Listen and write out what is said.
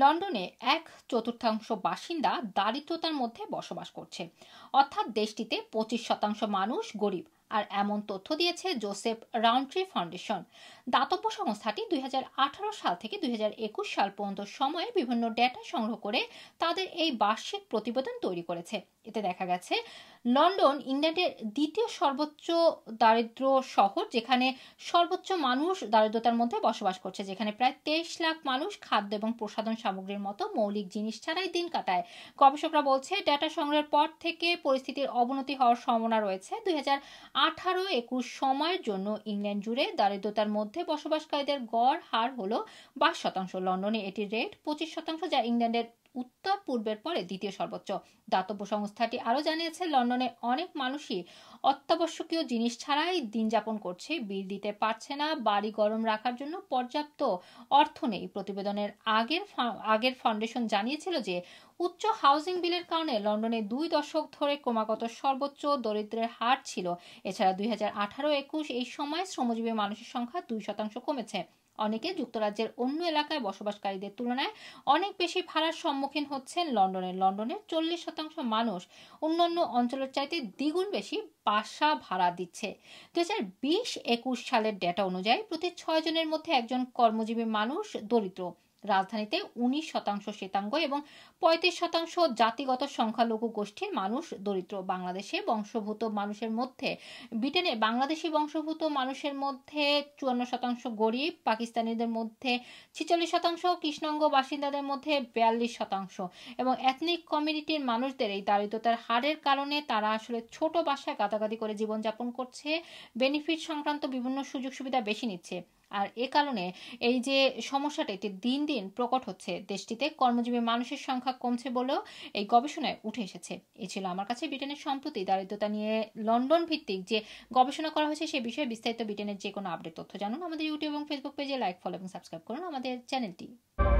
লন্ডনে এক চতুর্থাংশ বাসিন্দা দারিদ্রতার মধ্যে বসবাস করছে অর্থাৎ দেশটিতে পঁচিশ শতাংশ মানুষ গরিব আর এমন তথ্য দিয়েছে জোসেফ রাউন্ট্রি ফাউন্ডেশন দাতব্য সংস্থাটি দুই সাল থেকে দুই সাল পর্যন্ত সময়ে বিভিন্ন ডেটা সংগ্রহ করে তাদের এই বার্ষিক প্রতিবেদন তৈরি করেছে এতে দেখা গেছে লন্ডন ইংল্যান্ডের দ্বিতীয় সর্বোচ্চ দারিদ্র শহর যেখানে সর্বোচ্চ মানুষ দারিদ্রতার মধ্যে বসবাস করছে যেখানে প্রায় তেইশ লাখ মানুষ খাদ্য এবং প্রসাধন সামগ্রীর মতো মৌলিক জিনিস ছাড়াই দিন কাটায় গবেষকরা বলছে ডেটা সংগ্রহের পর থেকে পরিস্থিতির অবনতি হওয়ার সম্ভাবনা রয়েছে দুই আঠারো একুশ সময়ের জন্য ইংল্যান্ড জুড়ে দারিদ্রতার মধ্যে বসবাসকারীদের গড় হার হল বাইশ শতাংশ লন্ডনে এটি রেট পঁচিশ শতাংশ যা ইংল্যান্ডের উত্তর পূর্বের পরে দ্বিতীয় সর্বোচ্চ দাতব্য সংস্থাটি আরও জানিয়েছে লন্ডনে অনেক মানুষই অত্যাবশ্যকীয় জিনিস ছাড়াই দিন যাপন করছে বিল দিতে পারছে না বাড়ি গরম রাখার জন্য পর্যাপ্ত অর্থ নেই প্রতিবেদনের আগের আগের ফাউন্ডেশন জানিয়েছিল যে উচ্চ হাউজিং বিলের কারণে লন্ডনে দুই দশক ধরে ক্রমাগত সর্বোচ্চ দরিদ্রের হার ছিল এছাড়া দুই হাজার আঠারো একুশ এই সময় শ্রমজীবী মানুষের সংখ্যা দুই শতাংশ কমেছে অনেকে যুক্তরাজ্যের অন্য এলাকায় বসবাসকারীদের তুলনায় অনেক বেশি ভাড়ার সম্মুখীন হচ্ছেন লন্ডনের লন্ডনের চল্লিশ শতাংশ মানুষ অন্যান্য অঞ্চলের চাইতে দ্বিগুণ বেশি বাসা ভাড়া দিচ্ছে দু হাজার বিশ একুশ সালের ডেটা অনুযায়ী প্রতি ছয় জনের মধ্যে একজন কর্মজীবী মানুষ দরিদ্র রাজধানীতে উনিশ শতাংশ শ্বেতাঙ্গ এবং পঁয়ত্রিশ শতাংশ জাতিগত সংখ্যালঘু গোষ্ঠীর মানুষ দরিদ্র বাংলাদেশে বংশভূত মানুষের মধ্যে ব্রিটেনে বাংলাদেশি বংশভূত মানুষের মধ্যে চুয়ান্ন শতাংশ গরিব পাকিস্তানিদের মধ্যে ছিচল্লিশ শতাংশ কৃষ্ণাঙ্গ বাসিন্দাদের মধ্যে বিয়াল্লিশ শতাংশ এবং এথনিক কমিউনিটির মানুষদের এই দারিদ্রতার হারের কারণে তারা আসলে ছোট বাসায় গাদাগাদি করে জীবনযাপন করছে বেনিফিট সংক্রান্ত বিভিন্ন সুযোগ সুবিধা বেশি নিচ্ছে আর এ কারণে এই যে সমস্যাটা এটি দিন দিন প্রকট হচ্ছে দেশটিতে কর্মজীবী মানুষের সংখ্যা কমছে বলেও এই গবেষণায় উঠে এসেছে এ ছিল আমার কাছে ব্রিটেনের সম্প্রতি দারিদ্রতা নিয়ে লন্ডন ভিত্তিক যে গবেষণা করা হয়েছে সে বিষয়ে বিস্তারিত ব্রিটেনের যে কোনো আপডেট তথ্য জানুন আমাদের ইউটিউব এবং ফেসবুক পেজে লাইক ফলো এবং সাবস্ক্রাইব করুন আমাদের চ্যানেলটি